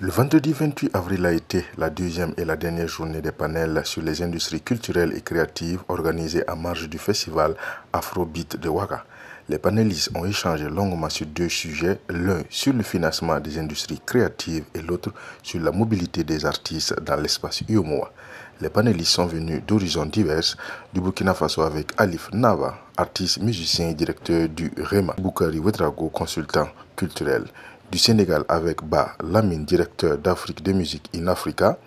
Le vendredi 28 avril a été la deuxième et la dernière journée des panels sur les industries culturelles et créatives organisées à marge du festival Afrobeat de Ouaga. Les panélistes ont échangé longuement sur deux sujets, l'un sur le financement des industries créatives et l'autre sur la mobilité des artistes dans l'espace UOMOA. Les panélistes sont venus d'horizons divers, du Burkina Faso avec Alif Nava, artiste, musicien et directeur du REMA, Boukari Wedrago, consultant culturel, du Sénégal avec Ba Lamine, directeur d'Afrique de Musique in Africa,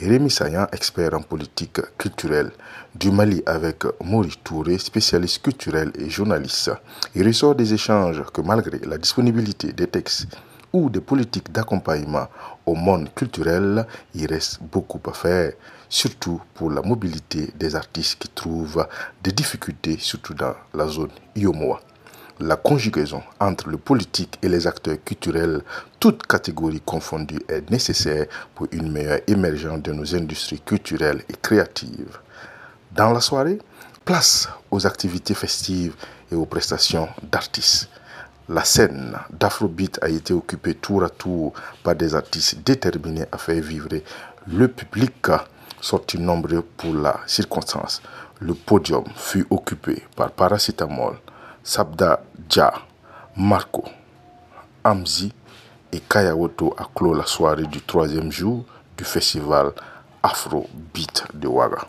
et Rémi Sayan, expert en politique culturelle du Mali avec Mori Touré, spécialiste culturel et journaliste. Il ressort des échanges que malgré la disponibilité des textes ou des politiques d'accompagnement au monde culturel, il reste beaucoup à faire, surtout pour la mobilité des artistes qui trouvent des difficultés, surtout dans la zone Iomoa. La conjugaison entre le politique et les acteurs culturels, toutes catégories confondues, est nécessaire pour une meilleure émergence de nos industries culturelles et créatives. Dans la soirée, place aux activités festives et aux prestations d'artistes. La scène d'Afrobeat a été occupée tour à tour par des artistes déterminés à faire vivre le public, sorti nombreux pour la circonstance. Le podium fut occupé par Paracetamol, Sabda Ja, Marco, Amzi et Kayawoto a clos la soirée du troisième jour du festival Afrobeat de Ouaga.